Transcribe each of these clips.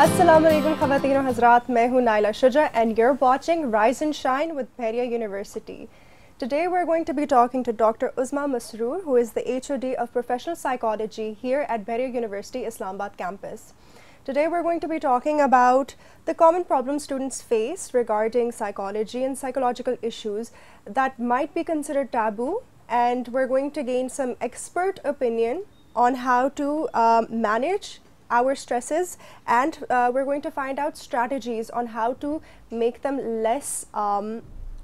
Assalamualaikum खातिन hazrat. हजरात मैं हूं Naila Shuja and you're watching Rise and Shine with Peria University. Today we're going to be talking to Dr. Uzma Masroor who is the HOD of Professional Psychology here at Peria University Islamabad campus. Today we're going to be talking about the common problems students face regarding psychology and psychological issues that might be considered taboo and we're going to gain some expert opinion on how to um, manage our stresses and uh, we're going to find out strategies on how to make them less um,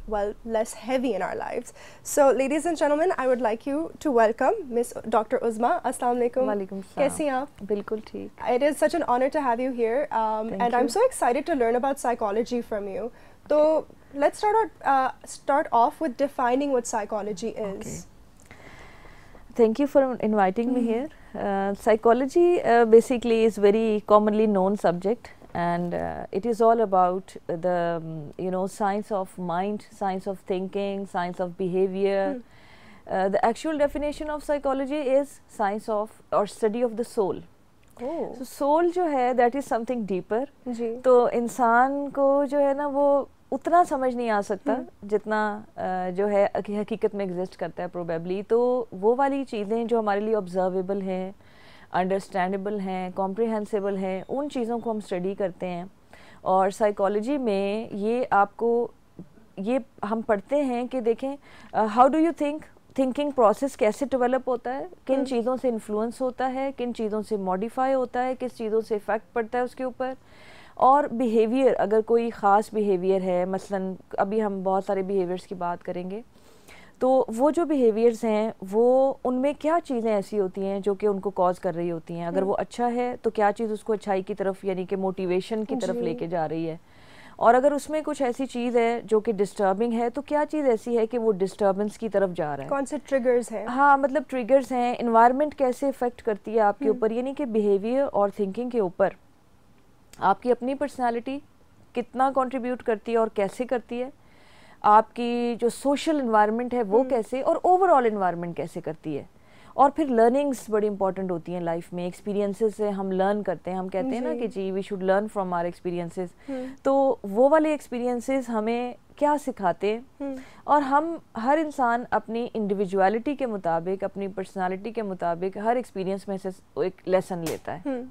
well less heavy in our lives so ladies and gentlemen i would like you to welcome miss dr uzma assalamu alaikum waalaikum bilkul theek it is such an honor to have you here um, and you. i'm so excited to learn about psychology from you so okay. let's start out, uh, start off with defining what psychology is okay thank you for inviting me hmm. here. Uh, psychology uh, basically is very commonly known subject and uh, it is all about the um, you know science of mind, science of thinking, science of behavior. Hmm. Uh, the actual definition of psychology is science of or study of the soul. Oh. So soul जो है that is something deeper. तो इंसान को जो है ना वो उतना समझ नहीं आ सकता हम्म। जितना जो है हकीकत में एग्जिस्ट करता है प्रोबेबली तो वो वाली चीज़ें जो हमारे लिए ऑब्जर्वेबल हैं अंडरस्टैंडेबल हैं कॉम्प्रिहेंसिबल हैं उन चीज़ों को हम स्टडी करते हैं और साइकोलॉजी में ये आपको ये हम पढ़ते हैं कि देखें how do you think thinking process कैसे डेवलप हम्म। होता है किन चीज़ों से इन्फ्लुएंस होता है किन चीज़ों से मॉडिफाई होता है किस चीज़ों से इफ़ेक्ट पड़ता है उसके ऊपर और बिहेवियर अगर कोई ख़ास बिहेवियर है मसलन अभी हम बहुत सारे बिहेवियर्स की बात करेंगे तो वो जो बिहेवियर्स हैं वो उनमें क्या चीज़ें ऐसी होती हैं जो कि उनको कॉज कर रही होती हैं अगर हम्म। वो अच्छा है तो क्या चीज़ उसको अच्छाई की तरफ यानी कि मोटिवेशन की तरफ लेके जा रही है और अगर उसमें कुछ ऐसी चीज़ है जो कि डिस्टर्बिंग है तो क्या चीज़ ऐसी है कि वो डिस्टर्बेंस की तरफ जा रहा है कौन से ट्रिगर्स हैं हाँ मतलब ट्रिगर्स हैं इन्वायरमेंट कैसे इफेक्ट करती है आपके हम्म। ऊपर यानी कि बिहेवियर और थिंकिंग के ऊपर आपकी अपनी पर्सनालिटी कितना कंट्रीब्यूट करती है और कैसे करती है आपकी जो सोशल इन्वायरमेंट है वो हम्म। कैसे और ओवरऑल इन्वायरमेंट कैसे करती है और फिर लर्निंग्स बड़ी इंपॉर्टेंट होती हैं लाइफ में एक्सपीरियंसेस से हम लर्न करते हैं हम कहते हैं ना कि जी we should learn from our experiences तो वो वाले एक्सपीरियंसेस हमें क्या सिखाते हैं हम्म। और हम हर इंसान अपनी इंडिविजुअलिटी के मुताबिक अपनी पर्सनालिटी के मुताबिक हर एक्सपीरियंस में से एक लेसन लेता है हम्म।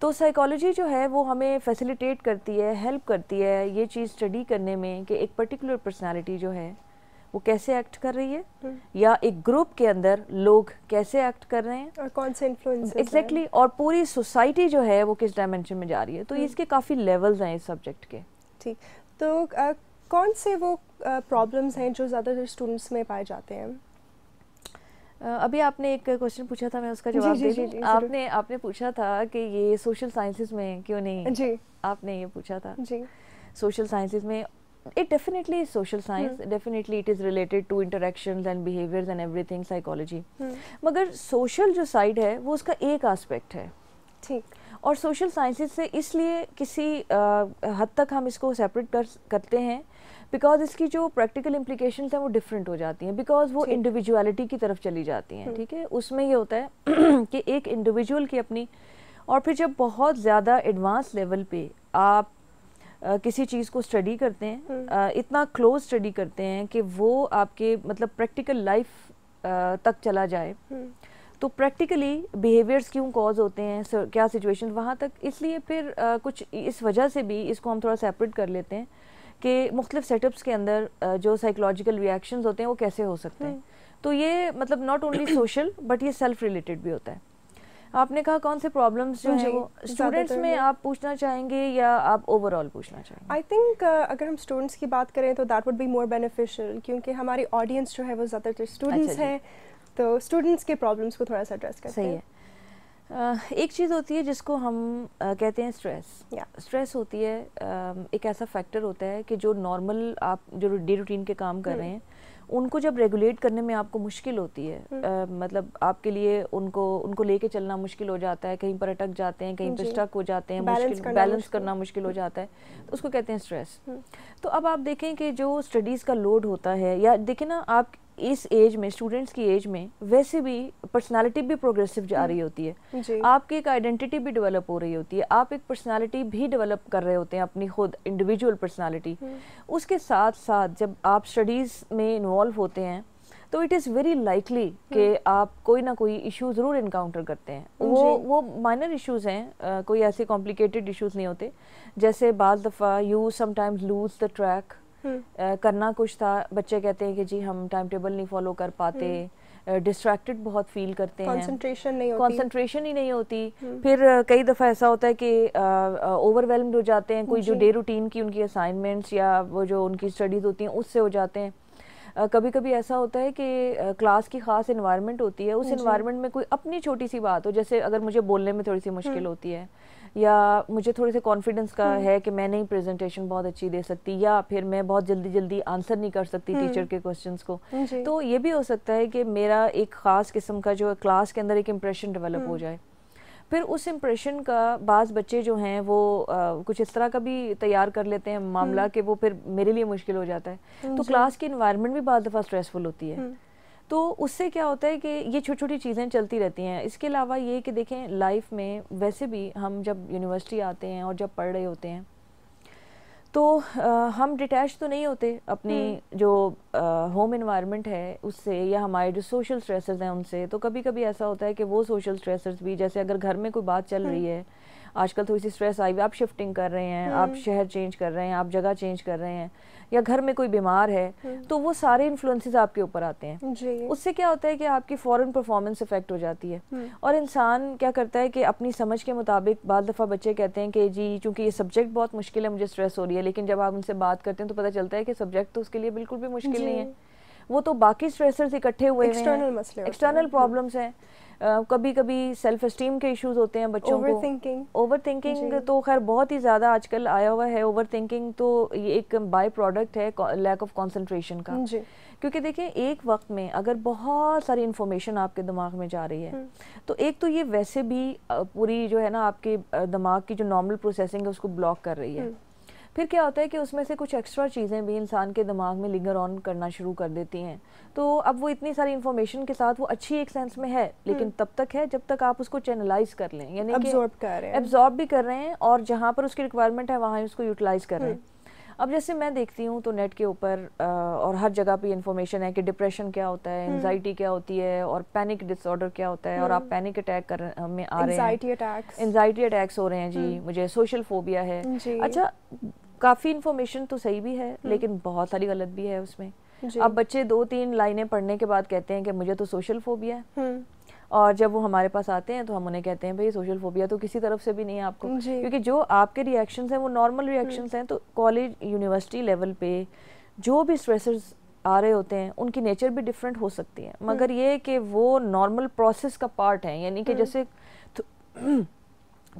तो साइकोलॉजी जो है वो हमें फैसिलिटेट करती है हेल्प करती है ये चीज़ स्टडी करने में कि एक पर्टिकुलर पर्सनालिटी जो है वो कैसे एक्ट कर रही है हम्म। या एक ग्रुप के अंदर लोग कैसे एक्ट कर रहे हैं और कौन से इन्फ्लुएंस एग्जैक्टली और पूरी सोसाइटी जो है वो किस डायमेंशन में जा रही है तो हम्म। इसके काफ़ी लेवल्स हैं इस सब्जेक्ट के ठीक तो आ, कौन से वो प्रॉब्लम्स हैं जो ज़्यादातर स्टूडेंट्स में पाए जाते हैं अभी आपने एक क्वेश्चन पूछा था मैं उसका जवाब दे आपने आपने पूछा था कि ये सोशल साइंसेस में क्यों नहीं जी आपने ये पूछा था जी सोशल साइंसेस में it definitely social science definitely it is related to interaction and behaviours and everything psychology मगर सोशल जो साइड है वो उसका एक आस्पेक्ट है ठीक और सोशल साइंसेस से इसलिए किसी हद तक हम इसको सेपरेट करते हैं बिकॉज इसकी जो प्रैक्टिकल इम्प्लीकेशन हैं वो डिफरेंट हो जाती हैं बिकॉज वो इंडिविजुअलिटी की तरफ चली जाती हैं हम्म। ठीक है उसमें ये होता है कि एक इंडिविजुअल की अपनी और फिर जब बहुत ज़्यादा एडवांस लेवल पे आप आ, किसी चीज़ को स्टडी करते हैं आ, हम्म। इतना क्लोज स्टडी करते हैं कि वो आपके मतलब प्रैक्टिकल लाइफ तक चला जाए हम्म। तो प्रैक्टिकली बिहेवियर्स क्यों कॉज होते हैं सर, क्या सिचुएशन वहाँ तक इसलिए फिर कुछ इस वजह से भी इसको हम थोड़ा सेपरेट कर लेते हैं कि मुख्तलिफ सेटअप्स के अंदर जो साइकोलॉजिकल रिएक्शन होते हैं वो कैसे हो सकते हैं हम्म। तो ये मतलब नॉट ओनली सोशल बट ये सेल्फ रिलेटेड भी होता है आपने कहा कौन से प्रॉब्लम्स जो है स्टूडेंट्स में आप पूछना चाहेंगे या आप ओवरऑल पूछना चाहेंगे आई थिंक uh, अगर हम स्टूडेंट्स की बात करें तो that would be more beneficial क्योंकि हमारी ऑडियंस जो है वो ज़्यादातर स्टूडेंट्स अच्छा हैं तो स्टूडेंट्स के प्रॉब्लम्स को थोड़ा सा एड्रेस करते हैं एक चीज़ होती है जिसको हम कहते हैं स्ट्रेस स्ट्रेस होती है एक ऐसा फैक्टर होता है कि जो नॉर्मल आप जो डे रूटीन के काम कर रहे hmm. हैं उनको जब रेगुलेट करने में आपको मुश्किल होती है आ, hmm. मतलब आपके लिए उनको उनको लेके चलना मुश्किल हो जाता है कहीं पर अटक जाते हैं कहीं पर स्टक हो जाते हैं बैलेंस करना मुश्किल हो जाता है तो उसको कहते हैं स्ट्रेस hmm. तो अब आप देखें कि जो स्टडीज़ का लोड होता है या देखें ना आप इस एज में स्टूडेंट्स की एज में वैसे भी पर्सनालिटी भी प्रोग्रेसिव जा रही हम्म। होती है आपकी एक आइडेंटिटी भी डेवलप हो रही होती है आप एक पर्सनालिटी भी डेवलप कर रहे होते हैं अपनी खुद इंडिविजुअल पर्सनालिटी हम्म। उसके साथ साथ जब आप स्टडीज़ में इन्वॉल्व होते हैं तो इट इज़ वेरी लाइकली कि आप कोई ना कोई इशू ज़रूर इनकाउंटर करते हैं वो वो माइनर इशूज़ हैं कोई ऐसे कॉम्प्लिकेटेड इशूज़ नहीं होते जैसे बाज़ दफ़ा you sometimes lose the track करना कुछ था बच्चे कहते हैं कि जी हम टाइम टेबल नहीं फॉलो कर पाते डिस्ट्रैक्टेड हम्म। बहुत फील करते हैं कंसंट्रेशन नहीं होती कंसंट्रेशन ही नहीं होती हम्म। फिर कई दफ़ा ऐसा होता है कि ओवरवेलम्ड हो जाते हैं कोई जो डे रूटीन की उनकी असाइनमेंट्स या वो जो उनकी स्टडीज़ होती हैं उससे हो जाते हैं कभी कभी ऐसा होता है कि क्लास की खास इन्वायरमेंट होती है उस इन्वायरमेंट में कोई अपनी छोटी सी बात हो जैसे अगर मुझे बोलने में थोड़ी सी मुश्किल हम्म। होती है या मुझे थोड़े से कॉन्फिडेंस का हम्म। है कि मैं नहीं प्रेजेंटेशन बहुत अच्छी दे सकती या फिर मैं बहुत जल्दी जल्दी आंसर नहीं कर सकती टीचर हम्म। के क्वेश्चंस को तो ये भी हो सकता है कि मेरा एक ख़ास किस्म का जो क्लास के अंदर एक इम्प्रेशन डेवलप हो हम्म। जाए फिर उस इम्प्रेशन का बाज़ बच्चे जो हैं वो आ, कुछ इस तरह का भी तैयार कर लेते हैं मामला कि वो फिर मेरे लिए मुश्किल हो जाता है तो क्लास की इन्वायरमेंट भी बार दफ़ा स्ट्रेसफुल होती है तो उससे क्या होता है कि ये छोटी छोटी चीज़ें चलती रहती हैं इसके अलावा ये कि देखें लाइफ में वैसे भी हम जब यूनिवर्सिटी आते हैं और जब पढ़ रहे होते हैं तो आ, हम डिटैच तो नहीं होते अपनी हम्म। जो होम इन्वायरमेंट है उससे या हमारे जो सोशल स्ट्रेसेस हैं उनसे तो कभी कभी ऐसा होता है कि वो सोशल स्ट्रेसेस भी जैसे अगर घर में कोई बात चल रही हम्म। है आजकल थोड़ी सी स्ट्रेस आई हुई आप शिफ्टिंग कर रहे हैं आप हम्म। शहर चेंज कर रहे हैं आप जगह चेंज कर रहे हैं या घर में कोई बीमार है हम्म। तो वो सारे इन्फ्लुएंसेस आपके ऊपर आते हैं उससे क्या होता है कि आपकी फॉरन परफॉर्मेंस इफेक्ट हो जाती है हम्म। और इंसान क्या करता है कि अपनी समझ के मुताबिक बाद दफ़ा बच्चे कहते हैं कि जी चूंकि ये सब्जेक्ट बहुत मुश्किल है मुझे स्ट्रेस हो रही है लेकिन जब आप उनसे बात करते हैं तो पता चलता है कि सब्जेक्ट तो उसके लिए बिल्कुल भी मुश्किल नहीं है वो तो बाकी स्ट्रेसर्स इकट्ठे हुए एक्सटर्नल मसले एक्सटर्नल प्रॉब्लम्स हैं कभी कभी सेल्फ इस्टीम के इश्यूज होते हैं बच्चों overthinking. को ओवर थिंकिंग तो खैर बहुत ही ज़्यादा आजकल आया हुआ है ओवर थिंकिंग तो ये एक बाय प्रोडक्ट है लैक ऑफ कॉन्सेंट्रेशन का जी. क्योंकि देखिए एक वक्त में अगर बहुत सारी इन्फॉर्मेशन आपके दिमाग में जा रही है हम्म। तो एक तो ये वैसे भी पूरी जो है ना आपके दिमाग की जो नॉर्मल प्रोसेसिंग है उसको ब्लॉक कर रही है हम्म। फिर क्या होता है कि उसमें से कुछ एक्स्ट्रा चीज़ें भी इंसान के दिमाग में लिंगर ऑन करना शुरू कर देती हैं तो अब वो इतनी सारी इन्फॉर्मेशन के साथ वो अच्छी एक सेंस में है लेकिन हम्म। तब तक है जब तक आप उसको चैनलाइज कर लें यानी एब्जॉर्ब भी कर रहे हैं और जहाँ पर उसकी रिक्वायरमेंट है वहाँ उसको यूटिलाइज कर रहे हैं हम्म। अब जैसे मैं देखती हूँ तो नेट के ऊपर और हर जगह पे इन्फॉर्मेशन है कि डिप्रेशन क्या होता है एनजाइटी हम्म। क्या होती है और पैनिक डिसऑर्डर क्या होता है और आप पैनिक अटैक कर में आ रहे हैं एनजाइटी अटैक्स एनजाइटी अटैक्स हो रहे हैं जी मुझे सोशल फोबिया है अच्छा काफ़ी इन्फॉर्मेशन तो सही भी है हम्म। लेकिन बहुत सारी गलत भी है उसमें अब बच्चे दो तीन लाइनें पढ़ने के बाद कहते हैं कि मुझे तो सोशल फोबिया है हम्म। और जब वो हमारे पास आते हैं तो हम उन्हें कहते हैं भाई सोशल फोबिया तो किसी तरफ से भी नहीं है आपको क्योंकि जो आपके रिएक्शंस हैं वो नॉर्मल हम्म। रिएक्शंस हैं तो कॉलेज यूनिवर्सिटी लेवल पे जो भी स्ट्रेसर्स आ रहे होते हैं उनकी नेचर भी डिफरेंट हो सकती है मगर ये कि वो नॉर्मल प्रोसेस का पार्ट है यानी कि जैसे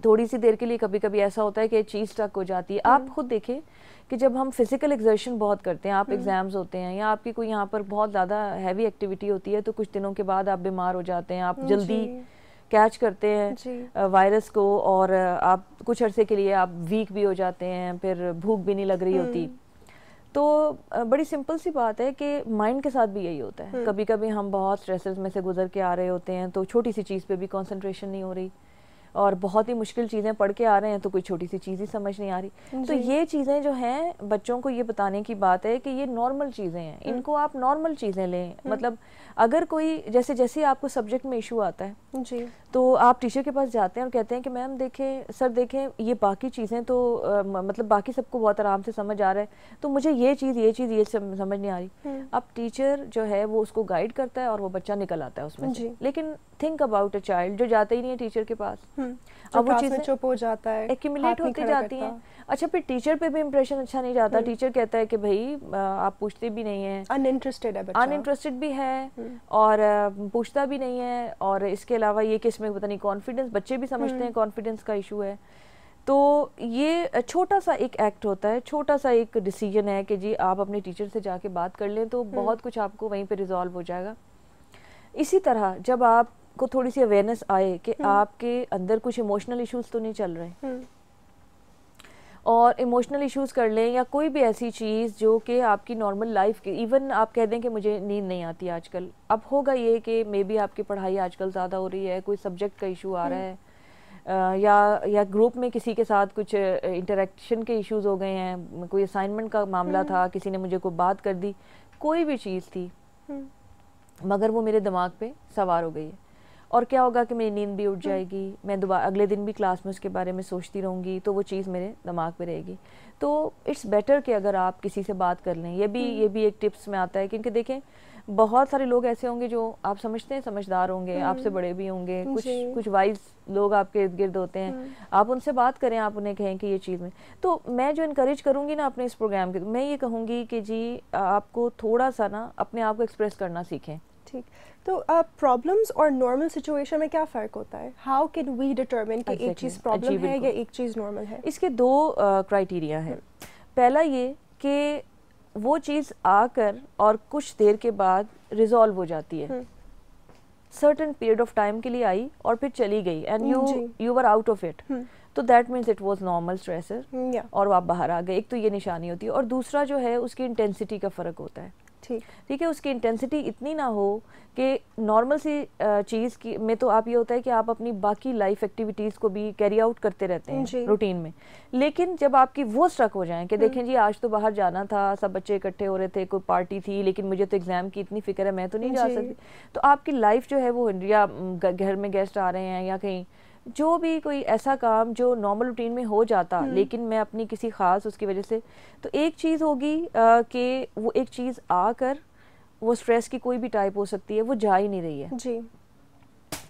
थोड़ी सी देर के लिए कभी कभी ऐसा होता है कि चीज़ स्टक हो जाती है आप हम्म। खुद देखें कि जब हम फिजिकल एग्जर्शन बहुत करते हैं आप एग्जाम्स हम्म। होते हैं या आपकी कोई यहाँ पर बहुत ज़्यादा हैवी एक्टिविटी होती है तो कुछ दिनों के बाद आप बीमार हो जाते हैं आप जल्दी कैच करते हैं वायरस को और आप कुछ अरसे के लिए आप वीक भी हो जाते हैं फिर भूख भी नहीं लग रही होती हम्म। तो बड़ी सिंपल सी बात है कि माइंड के साथ भी यही होता है कभी कभी हम बहुत स्ट्रेसेस में से गुजर के आ रहे होते हैं तो छोटी सी चीज़ पे भी कंसंट्रेशन नहीं हो रही और बहुत ही मुश्किल चीज़ें पढ़ के आ रहे हैं तो कोई छोटी सी चीज़ ही समझ नहीं आ रही तो ये चीज़ें जो हैं बच्चों को ये बताने की बात है कि ये नॉर्मल चीज़ें हैं हम्म। इनको आप नॉर्मल चीज़ें लें हम्म। मतलब अगर कोई जैसे जैसे आपको सब्जेक्ट में इशू आता है जी तो आप टीचर के पास जाते हैं और कहते हैं कि मैम देखें सर देखें ये बाकी चीज़ें तो आ, मतलब बाकी सबको बहुत आराम से समझ आ रहा है तो मुझे ये चीज़ ये चीज़ ये समझ नहीं आ रही हम्म। अब टीचर जो है वो उसको गाइड करता है और वो बच्चा निकल आता है उसमें लेकिन थिंक अबाउट अ चाइल्ड जो जाता ही नहीं है टीचर के पास अब हम्म। वो चीज़ें चुप हो जाता है एक्यूमुलेट होती जाती हैं अच्छा फिर टीचर पे भी इम्प्रेशन अच्छा नहीं जाता टीचर हम्म। कहता है कि भाई आप पूछते भी नहीं है अनइंटरेस्टेड है बच्चा अनइंटरेस्टेड भी है हम्म। और पूछता भी नहीं है और इसके अलावा ये कि इसमें पता नहीं कॉन्फिडेंस बच्चे भी समझते हैं कॉन्फिडेंस का इशू है तो ये छोटा सा एक एक्ट होता है छोटा सा एक डिसीजन है कि जी आप अपने टीचर से जाके बात कर लें तो बहुत कुछ आपको वहीं पे रिजॉल्व हो जाएगा इसी तरह जब आप को थोड़ी सी अवेयरनेस आए कि हम्म। आपके अंदर कुछ इमोशनल इश्यूज तो नहीं चल रहे हम्म। और इमोशनल इश्यूज कर लें या कोई भी ऐसी चीज़ जो कि आपकी नॉर्मल लाइफ की इवन आप कह दें कि मुझे नींद नहीं आती आजकल अब होगा ये कि मे बी आपकी पढ़ाई आजकल ज़्यादा हो रही है कोई सब्जेक्ट का इशू आ रहा हम्म। है या या ग्रुप में किसी के साथ कुछ इंटरेक्शन के इश्यूज हो गए हैं कोई असाइनमेंट का मामला था किसी ने मुझे कोई बात कर दी कोई भी चीज़ थी मगर वो मेरे दिमाग पे सवार हो गई है और क्या होगा कि मेरी नींद भी उठ हम्म। जाएगी मैं दोबारा अगले दिन भी क्लास में उसके बारे में सोचती रहूँगी तो वो चीज़ मेरे दिमाग में रहेगी तो इट्स बेटर कि अगर आप किसी से बात कर लें ये भी हम्म। ये भी एक टिप्स में आता है क्योंकि देखें बहुत सारे लोग ऐसे होंगे जो आप समझते हैं समझदार होंगे हम्म। आपसे बड़े भी होंगे कुछ कुछ वाइज लोग आपके इर्द गिर्द होते हैं आप उनसे बात करें आप उन्हें कहें कि ये चीज़ में तो मैं जो इनक्रेज करूँगी ना अपने इस प्रोग्राम के मैं ये कहूँगी कि जी आपको थोड़ा सा ना अपने आप को एक्सप्रेस करना सीखें ठीक तो प्रॉब्लम्स uh, और नॉर्मल सिचुएशन में क्या फ़र्क होता है हाउ कैन वी डिटर्मिन कि एक चीज़ प्रॉब्लम है या एक चीज़ नॉर्मल है इसके दो क्राइटेरिया uh, हैं पहला ये कि वो चीज़ आकर और कुछ देर के बाद रिजॉल्व हो जाती है सर्टन पीरियड ऑफ टाइम के लिए आई और फिर चली गई and you you are out of it तो that means it was normal stressor और आप बाहर आ गए एक तो ये निशानी होती है और दूसरा जो है उसकी इंटेंसिटी का फ़र्क होता है ठीक है उसकी इंटेंसिटी इतनी ना हो कि नॉर्मल सी चीज़ की में तो आप ये होता है कि आप अपनी बाकी लाइफ एक्टिविटीज़ को भी कैरी आउट करते रहते हैं रूटीन में लेकिन जब आपकी वो स्ट्रक हो जाए कि देखें हम्म। जी आज तो बाहर जाना था सब बच्चे इकट्ठे हो रहे थे कोई पार्टी थी लेकिन मुझे तो एग्ज़ाम की इतनी फिक्र है मैं तो नहीं जा सकती तो आपकी लाइफ जो है वो या घर में गेस्ट आ रहे हैं या कहीं जो भी कोई ऐसा काम जो नॉर्मल रूटीन में हो जाता हम्म। लेकिन मैं अपनी किसी ख़ास उसकी वजह से तो एक चीज़ होगी कि वो एक चीज़ आकर वो स्ट्रेस की कोई भी टाइप हो सकती है वो जा ही नहीं रही है जी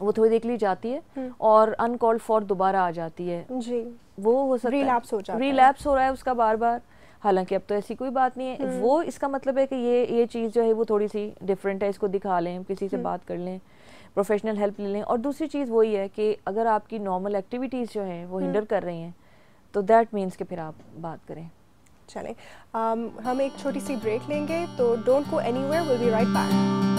वो थोड़ी देख ली जाती है हम्म। और अनकॉल्ड फॉर दोबारा आ जाती है जी वो हो सकता रिलैप्स हो जाता रिलैप्स हो रहा है उसका बार बार हालांकि अब तो ऐसी कोई बात नहीं है हम्म। वो इसका मतलब है कि ये ये चीज़ जो है वो थोड़ी सी डिफरेंट है इसको दिखा लें किसी से बात कर लें प्रोफेशनल हेल्प ले लें और दूसरी चीज़ वही है कि अगर आपकी नॉर्मल एक्टिविटीज़ जो हैं वो हिंडर हम्म। कर रही हैं तो दैट मीन्स कि फिर आप बात करें चलें um, हम एक छोटी सी ब्रेक लेंगे तो don't go anywhere will be right back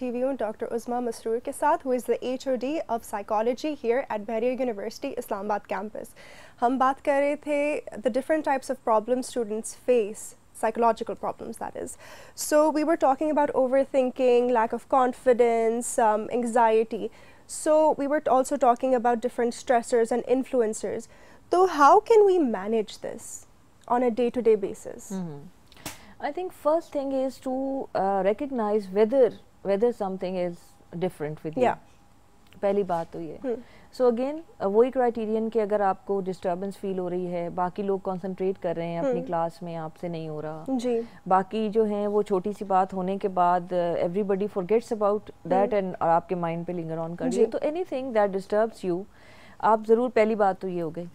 and Dr. Uzma Masroor ke saath, who is the HOD of psychology here at Behriya University Islamabad campus. हम बात कर the different types of problems students face psychological problems that is so we were talking about overthinking lack of confidence um, anxiety so we were also talking about different stressors and influencers so how can we manage this on a day-to-day -day basis mm -hmm. i think first thing is to uh, recognize whether whether something is different with you. पहली बात तो ये सो हम्म। Again वही criterion के अगर आपको disturbance feel हो रही है बाकी लोग कंसंट्रेट कर रहे हैं अपनी क्लास हम्म। में आपसे नहीं हो रहा जी बाकी जो है वो छोटी सी बात होने के बाद everybody forgets about that and आपके माइंड पे लिंगर ऑन कर रही तो anything that disturbs you आप ज़रूर पहली बात तो ये हो गई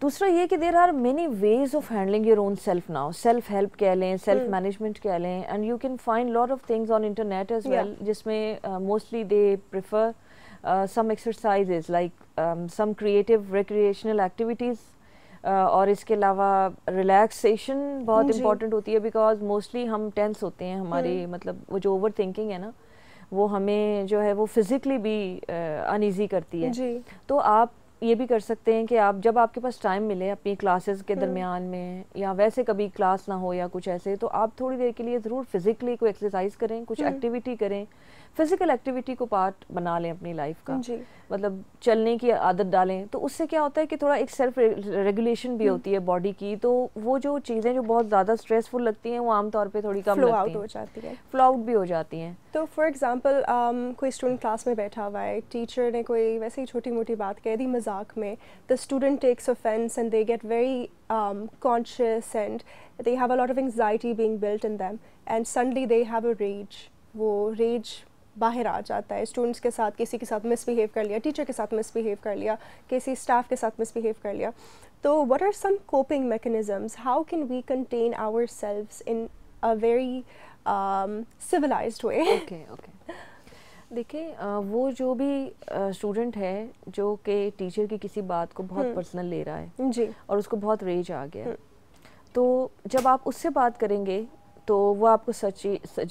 दूसरा ये कि there are many ways of handling your own self now self help कह लें सेल्फ hmm. मैनेजमेंट कह लें and you can find lot of things on internet as well जिसमें mostly they prefer some exercises like some creative recreational activities और इसके अलावा relaxation बहुत important hmm, होती है बिकॉज मोस्टली हम टेंस होते हैं हमारी hmm. मतलब वो जो ओवर थिंकिंग है ना वो हमें जो है वो फिज़िकली भी अनईजी uh, करती है तो आप ये भी कर सकते हैं कि आप जब आपके पास टाइम मिले अपनी क्लासेस के हम्म। दरमियान में या वैसे कभी क्लास ना हो या कुछ ऐसे तो आप थोड़ी देर के लिए ज़रूर फिज़िकली कोई एक्सरसाइज करें कुछ एक्टिविटी हम्म। करें फिजिकल एक्टिविटी को पार्ट बना लें अपनी लाइफ का जी मतलब चलने की आदत डालें तो उससे क्या होता है कि थोड़ा एक सेल्फ रेगुलेशन भी हम्म। होती है बॉडी की तो वो जो चीज़ें जो बहुत ज़्यादा स्ट्रेसफुल लगती हैं वो आमतौर पर थोड़ी कम आउट हो जाती है फ्लो आउट भी हो जाती हैं तो फॉर एग्ज़ाम्पल um, कोई स्टूडेंट क्लास में बैठा हुआ है टीचर ने कोई वैसे ही छोटी मोटी बात कह दी मजाक में the student takes offence and they get very conscious and they have a lot of anxiety being built in them and suddenly they have a rage वो रेज बाहर आ जाता है स्टूडेंट्स के साथ किसी के साथ मिसबिहेव कर लिया टीचर के साथ मिसबिहेव कर लिया किसी स्टाफ के साथ मिसबिहेव कर लिया तो what are some coping mechanisms how can we contain ourselves in a very civilised way okay okay देखिए वो जो भी स्टूडेंट है जो कि टीचर की किसी बात को बहुत पर्सनल हम्म। ले रहा है जी और उसको बहुत रेज आ गया हम्म। तो जब आप उससे बात करेंगे तो वो आपको सच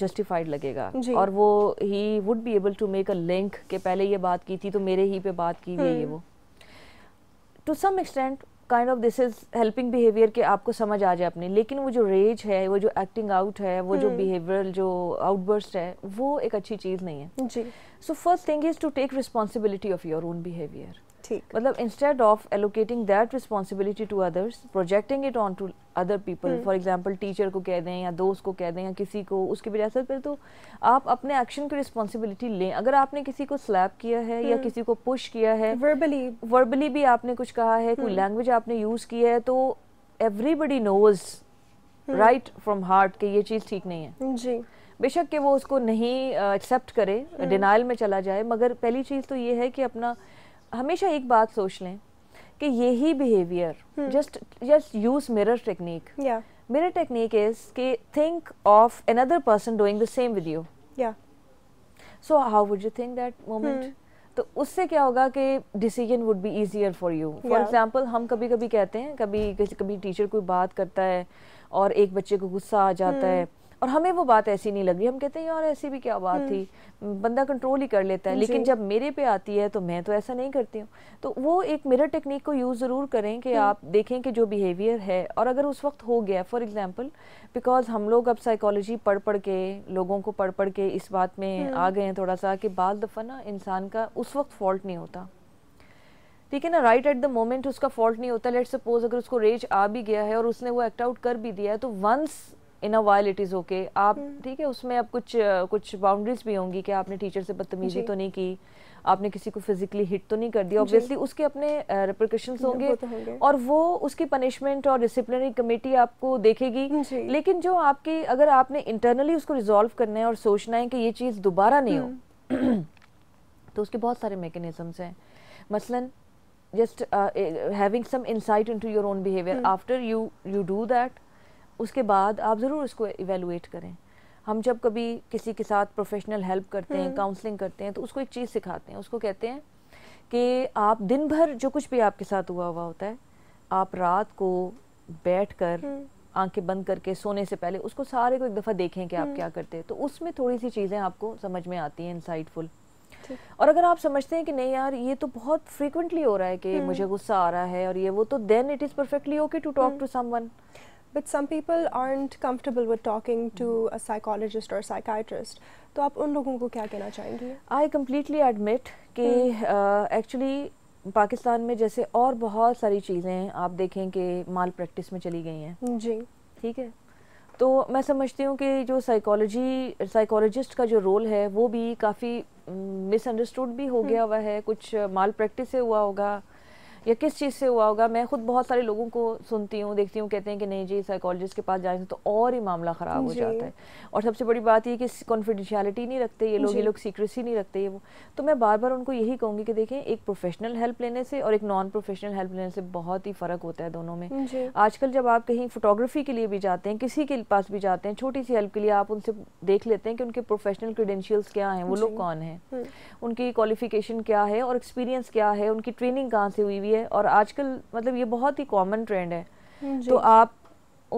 जस्टिफाइड लगेगा और वो ही would be able to make a link के पहले ये बात की थी तो मेरे ही पे बात की गई है हम्म। वो to some extent kind of this is helping behaviour के आपको समझ आ जाए अपने लेकिन वो जो रेज है वो जो एक्टिंग आउट है वो जो बिहेवियर हम्म। जो आउटबर्स्ट है वो एक अच्छी चीज़ नहीं है so first thing is to take responsibility of your own behaviour ठीक मतलब instead of allocating that responsibility to others projecting it on to other people for example teacher को कह दें या दोस्त को कह दें या किसी को उसके बजाय सर पहले तो आप अपने एक्शन की रिस्पॉन्सिबिलिटी लें अगर आपने किसी को स्लैप किया है hmm. या हम्म। किसी को पुश किया है वर्बली वर्बली भी आपने कुछ कहा है hmm. कोई लैंग्वेज हम्म। आपने यूज की है तो everybody knows right from heart कि ये चीज़ ठीक नहीं है जी बेशक के वो उसको नहीं एक्सेप्ट uh, करे डिनाइल हम्म। में चला जाए मगर पहली चीज़ तो ये है कि अपना हमेशा एक बात सोच लें कि यही behaviour just just use mirror technique mirror technique is के think of another person doing the same with you so how would you think that moment तो उससे क्या होगा कि decision would be easier for you for example हम कभी कभी कहते हैं कभी कभी टीचर कोई बात करता है और एक बच्चे को गुस्सा आ जाता hmm. है और हमें वो बात ऐसी नहीं लग रही हम कहते हैं यार ऐसी भी क्या बात थी हम्म। बंदा कंट्रोल ही कर लेता है लेकिन जब मेरे पे आती है तो मैं तो ऐसा नहीं करती हूँ तो वो एक मिरर टेक्निक को यूज़ ज़रूर करें कि हम्म। आप देखें कि जो बिहेवियर है और अगर उस वक्त हो गया फॉर एग्ज़ाम्पल बिकॉज हम लोग अब साइकोलॉजी पढ़ पढ़ के लोगों को पढ़ पढ़ के इस बात में हम्म। आ गए हैं थोड़ा सा कि बाल दफ़ा ना इंसान का उस वक्त फॉल्ट नहीं होता ठीक है ना राइट एट द मोमेंट उसका फॉल्ट नहीं होता लेट सपोज अगर उसको रेज आ भी गया है और उसने वो एक्ट आउट कर भी दिया है तो once in a while it is okay आप hmm. ठीक है उसमें आप कुछ कुछ बाउंड्रीज भी होंगी कि आपने टीचर से बदतमीजी तो नहीं की आपने किसी को फिजिकली हिट तो नहीं कर दिया ऑब्वियसली उसके अपने रिप्रिकॉशंस तो होंगे और वो उसकी पनिशमेंट और डिसिप्लिनरी कमेटी आपको देखेगी लेकिन जो आपकी अगर आपने इंटरनली उसको रिजॉल्व करना है और सोचना है कि ये चीज़ दोबारा नहीं हो hmm. तो उसके बहुत सारे मेकेनिज़म्स हैं मसलन just having some insight into your own behaviour after you you do that उसके बाद आप ज़रूर उसको इवेलुएट करें हम जब कभी किसी के साथ प्रोफेशनल हेल्प करते हैं काउंसलिंग हम्म। करते हैं तो उसको एक चीज़ सिखाते हैं उसको कहते हैं कि आप दिन भर जो कुछ भी आपके साथ हुआ हुआ होता है आप रात को बैठ कर हम्म। आंखें बंद करके सोने से पहले उसको सारे को एक दफ़ा देखें कि आप हम्म। क्या करते हैं तो उसमें थोड़ी सी चीज़ें आपको समझ में आती हैं इंसाइटफुल और अगर आप समझते हैं कि नहीं यार ये तो बहुत फ्रीक्वेंटली हो रहा है कि मुझे गुस्सा आ रहा है और ये वो तो then it is perfectly okay to talk to someone but some people aren't comfortable with talking to a psychologist और साइकाइट्रिस्ट तो आप उन लोगों को क्या कहना चाहेंगे आई कम्प्लीटली एडमिट कि एक्चुअली hmm. पाकिस्तान में जैसे और बहुत सारी चीज़ें आप देखें कि माल प्रैक्टिस में चली गई हैं जी ठीक है तो मैं समझती हूँ कि जो साइकोलॉजी साइकोलॉजिस्ट का जो रोल है वो भी काफ़ी मिसअंडरस्टूड mm, भी हो hmm. गया हुआ है कुछ माल प्रैक्टिस से हुआ होगा या किस चीज़ से हुआ होगा मैं खुद बहुत सारे लोगों को सुनती हूँ देखती हूँ कहते हैं कि नहीं जी साइकोलॉजिस्ट के पास जाए तो और ही मामला ख़राब हो जाता है और सबसे बड़ी बात ये कि कॉन्फिडेंशियलिटी नहीं रखते ये लोग ये लोग सीक्रेसी नहीं रखते ये वो तो मैं बार बार उनको यही कहूँगी कि देखें एक प्रोफेशनल हेल्प लेने से और एक नॉन प्रोफेशनल हेल्प लेने से बहुत ही फ़र्क होता है दोनों में आजकल जब आप कहीं फोटोग्राफी के लिए भी जाते हैं किसी के पास भी जाते हैं छोटी सी हेल्प के लिए आप उनसे देख लेते हैं कि उनके प्रोफेशनल क्रीडेंशियल्स क्या हैं वो लोग कौन हैं हम्म। उनकी क्वालिफिकेशन क्या है और एक्सपीरियंस क्या है उनकी ट्रेनिंग कहाँ से हुई हुई है है और आजकल मतलब ये बहुत ही कॉमन ट्रेंड है तो आप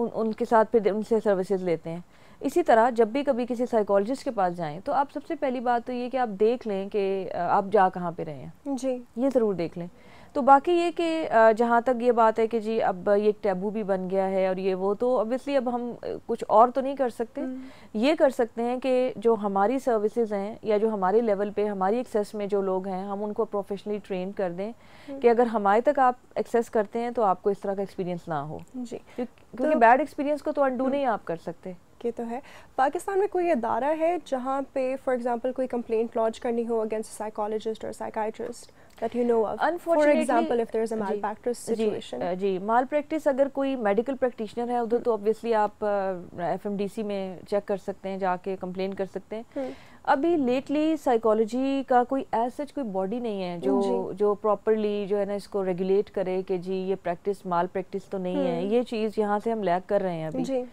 उन उनके साथ फिर उनसे सर्विसेज लेते हैं इसी तरह जब भी कभी किसी साइकोलॉजिस्ट के पास जाएं तो आप सबसे पहली बात तो ये कि आप देख लें कि आप जा कहाँ पे रहे हैं जी ये ज़रूर देख लें तो बाकी ये कि जहाँ तक ये बात है कि जी अब ये टैबू भी बन गया है और ये वो तो ऑब्वियसली अब हम कुछ और तो नहीं कर सकते हम्म। ये कर सकते हैं कि जो हमारी सर्विसेज हैं या जो हमारे लेवल पे हमारी एक्सेस में जो लोग हैं हम उनको प्रोफेशनली ट्रेन कर दें हम्म। कि अगर हमारे तक आप एक्सेस करते हैं तो आपको इस तरह का एक्सपीरियंस ना हो जी तो क्योंकि बैड एक्सपीरियंस को तो अंडू हम्म। नहीं आप कर सकते ये तो है पाकिस्तान में कोई अदारा है जहाँ पे फॉर एग्जांपल कोई कंप्लेंट लॉन्च करनी हो अगेंस्ट साइकोलॉजिस्ट और psychiatrist that you know of for example if there is a malpractice situation जी, जी प्रैक्टिस अगर कोई मेडिकल प्रैक्टिशनर है उधर तो ऑब्वियसली आप एफएमडीसी में चेक कर सकते हैं जाके कंप्लेन कर सकते हैं हम्म। अभी लेटली साइकोलॉजी का कोई एज सच कोई बॉडी नहीं है जो जो प्रॉपरली जो है ना इसको रेगुलेट करे कि जी ये प्रैक्टिस माल प्रैक्टिस तो नहीं है हम्म। ये चीज़ यहाँ से हम लैक कर रहे हैं अभी जी.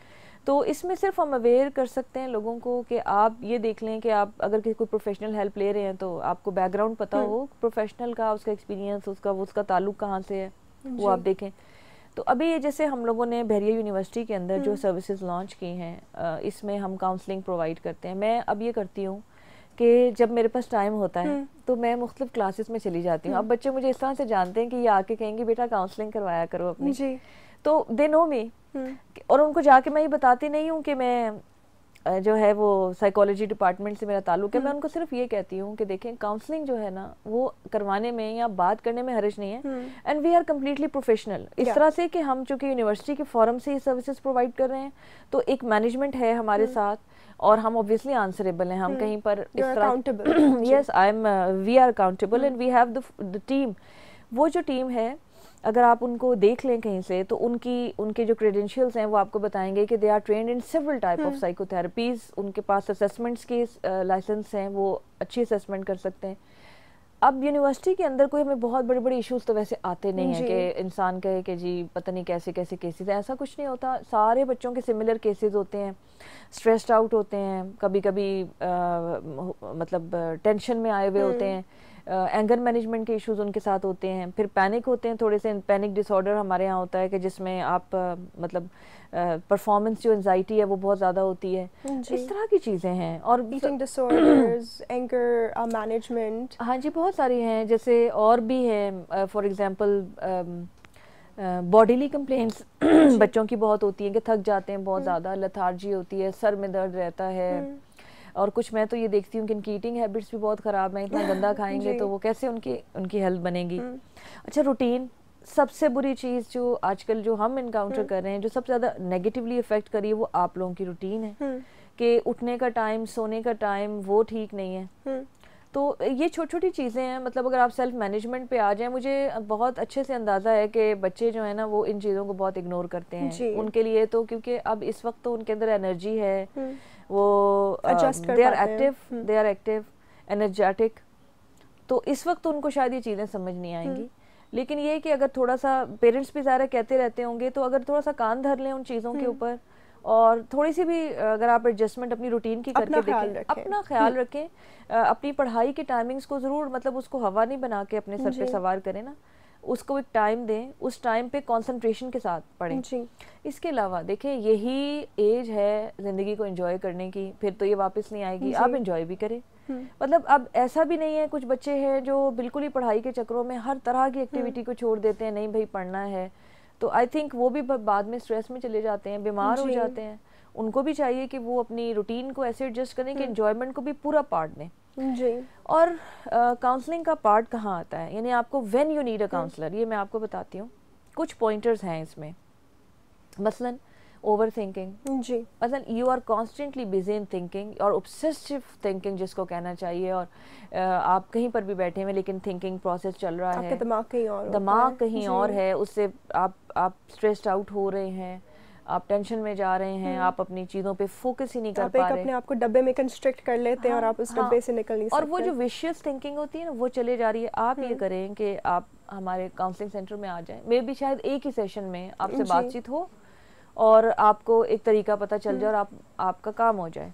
तो इसमें सिर्फ हम अवेयर कर सकते हैं लोगों को कि आप ये देख लें कि आप अगर किसी कोई प्रोफेशनल हेल्प ले रहे हैं तो आपको बैकग्राउंड पता हम्म। हो प्रोफेशनल का उसका एक्सपीरियंस उसका वो उसका ताल्लुक कहाँ से है वो आप देखें तो अभी ये जैसे हम लोगों ने बहरिया यूनिवर्सिटी के अंदर जो सर्विसेज लॉन्च की हैं इसमें हम काउंसलिंग प्रोवाइड करते हैं मैं अब ये करती हूँ कि जब मेरे पास टाइम होता है हम्म। तो मैं मुख्तलिफ क्लासेस में चली जाती हूँ हम्म। अब बच्चे मुझे इस तरह से जानते हैं कि ये आके कहेंगे बेटा काउंसलिंग करवाया करो अपनी जी तो दे नो मी और उनको जाके मैं ये बताती नहीं हूँ कि मैं जो है वो साइकोलॉजी डिपार्टमेंट से मेरा ताल्लुक है मैं हम्म। उनको सिर्फ ये कहती हूँ कि देखें काउंसलिंग जो है ना वो करवाने में या बात करने में हर्ज नहीं है and we are completely professional इस तरह से कि हम चूँकि यूनिवर्सिटी के फॉरम से ये सर्विसेज प्रोवाइड कर रहे हैं तो एक मैनेजमेंट है हमारे हम्म। साथ और हम ऑब्वियसली आंसरेबल हैं हम हम्म। कहीं पर इस तरह yes I am we are accountable and we have the team वो जो टीम है अगर आप उनको देख लें कहीं से तो उनकी उनके जो क्रेडेंशियल्स हैं वो आपको बताएंगे कि they are trained in civil type of psychotherapies उनके पास असेसमेंट्स के लाइसेंस हैं वो अच्छी असेसमेंट कर सकते हैं अब यूनिवर्सिटी के अंदर कोई हमें बहुत बड़े बड़े इश्यूज तो वैसे आते नहीं है कि इंसान कहे कि जी पता नहीं कैसे कैसे केसेस हैं ऐसा कुछ नहीं होता सारे बच्चों के सिमिलर केसेस होते हैं स्ट्रेस्ड आउट होते हैं कभी कभी आ, मतलब टेंशन में आए हुए हम्म। होते हैं एंगर मैनेजमेंट के इश्यूज उनके साथ होते हैं फिर पैनिक होते हैं थोड़े से पैनिक डिसऑर्डर हमारे यहाँ होता है कि जिसमें आप मतलब परफॉर्मेंस जो एनजाइटी है वो बहुत ज़्यादा होती है इस तरह की चीज़ें हैं और ईटिंग डिसऑर्डर्स एंगर मैनेजमेंट हाँ जी बहुत सारी हैं जैसे और भी हैं for example bodily uh, complaints बच्चों की बहुत होती हैं कि थक जाते हैं बहुत हम्म। ज़्यादा लथार्जी होती है सर में दर्द रहता है हम्म। और कुछ मैं तो ये देखती हूँ कि इनकी ईटिंग हैबिट्स भी बहुत ख़राब है इतना गंदा खाएंगे तो वो कैसे उनकी उनकी हेल्थ बनेगी हम्म। अच्छा रूटीन सबसे बुरी चीज़ जो आजकल जो हम इनकाउंटर हम्म। कर रहे हैं जो सबसे ज़्यादा नेगेटिवली इफेक्ट करी है वो आप लोगों की रूटीन है हम्म। कि उठने का टाइम सोने का टाइम वो ठीक नहीं है तो ये छोटी छोटी चीज़ें हैं मतलब अगर आप सेल्फ मैनेजमेंट पे आ जाएं मुझे बहुत अच्छे से अंदाज़ा है कि बच्चे जो है ना वो इन चीज़ों को बहुत इग्नोर करते हैं उनके लिए तो क्योंकि अब इस वक्त तो उनके अंदर एनर्जी है वो they are active they are active energetic तो इस वक्त उनको शायद ये चीज़ें समझ नहीं आएंगी हम्म। लेकिन ये कि अगर थोड़ा सा पेरेंट्स भी ज्यादा कहते रहते होंगे तो अगर थोड़ा सा कान धर लें उन चीज़ों के हम्म। ऊपर और थोड़ी सी भी अगर आप एडजस्टमेंट अपनी रूटीन की करके देखें अपना ख्याल हम्म। रखें अपनी पढ़ाई के टाइमिंग्स को ज़रूर मतलब उसको हवा नहीं बना के अपने सर पे सवार करें ना उसको एक टाइम दें उस टाइम पे कंसंट्रेशन के साथ पढ़ें जी इसके अलावा देखिए यही एज है ज़िंदगी को एंजॉय करने की फिर तो ये वापस नहीं आएगी आप एंजॉय भी करें हम्म। मतलब अब ऐसा भी नहीं है कुछ बच्चे हैं जो बिल्कुल ही पढ़ाई के चक्रों में हर तरह की एक्टिविटी हम्म। को छोड़ देते हैं नहीं भाई पढ़ना है तो आई थिंक वो भी बाद में स्ट्रेस में चले जाते हैं बीमार हो जाते हैं उनको भी चाहिए कि वो अपनी रूटीन को ऐसे एडजस्ट करें कि इन्जॉयमेंट हम्म। को भी पूरा पार्ट दें जी और काउंसलिंग uh, का पार्ट कहाँ आता है यानी आपको when you need a counsellor ये मैं आपको बताती हूँ कुछ पॉइंटर्स हैं इसमें मसलन ओवर थिंकिंग जी मसलन you are constantly busy in thinking और ऑब्सेसिव थिंकिंग जिसको कहना चाहिए और uh, आप कहीं पर भी बैठे हैं लेकिन थिंकिंग प्रोसेस चल रहा है दिमाग कहीं और दिमाग कहीं और है उससे आप आप स्ट्रेस्ड आउट हो रहे हैं आप टेंशन में जा रहे हैं हम्म। आप अपनी चीज़ों पे फोकस ही नहीं कर पा रहे अपने आप को डब्बे में कंस्ट्रिक्ट कर लेते हैं और हाँ, आप उस डब्बे हाँ। से निकल नहीं और वो जो विशियस थिंकिंग होती है ना वो चले जा रही है आप ये हम्म। करें कि आप हमारे काउंसलिंग सेंटर में आ जाए मे भी शायद एक ही सेशन में आपसे बातचीत हो और आपको एक तरीका पता चल जाए और हम्म। आप आपका काम हो जाए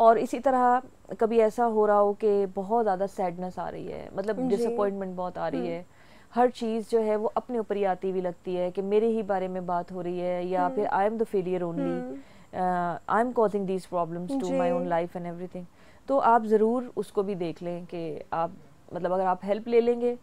और इसी तरह कभी ऐसा हो रहा हो कि बहुत ज़्यादा सैडनेस आ रही है मतलब डिसअपॉइंटमेंट बहुत आ रही है हर चीज़ जो है वो अपने ऊपर ही आती हुई लगती है कि मेरे ही बारे में बात हो रही है या हम्म। फिर I am the failure only I am causing these problems to my own life and everything तो आप ज़रूर उसको भी देख लें कि आप मतलब अगर आप हेल्प ले लेंगे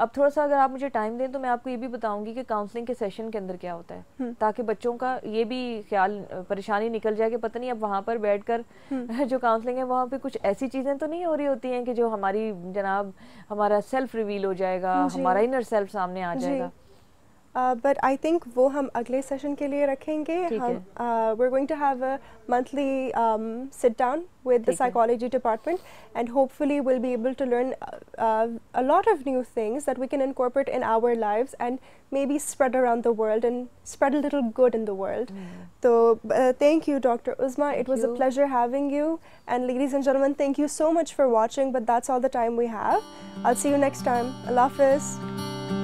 अब थोड़ा सा अगर आप मुझे टाइम दें तो मैं आपको ये भी बताऊंगी कि काउंसलिंग के सेशन के अंदर क्या होता है हम्म। ताकि बच्चों का ये भी ख्याल परेशानी निकल जाए कि पता नहीं अब वहाँ पर बैठ कर हम्म। जो काउंसलिंग है वहाँ पर कुछ ऐसी चीज़ें तो नहीं हो रही होती हैं कि जो हमारी जनाब हमारा सेल्फ रिवील हो जाएगा हमारा इनर सेल्फ सामने आ जाएगा Uh, but I think वो हम अगले session के लिए रखेंगे uh, we're going to have a monthly um, sit down with the psychology department and hopefully we'll be able to learn uh, a lot of new things that we can incorporate in our lives and maybe spread around the world and spread a little good in the world mm. so thank you Dr. Uzma it was a pleasure having you and ladies and gentlemen thank you so much for watching but that's all the time we have I'll see you next time Allah Hafiz.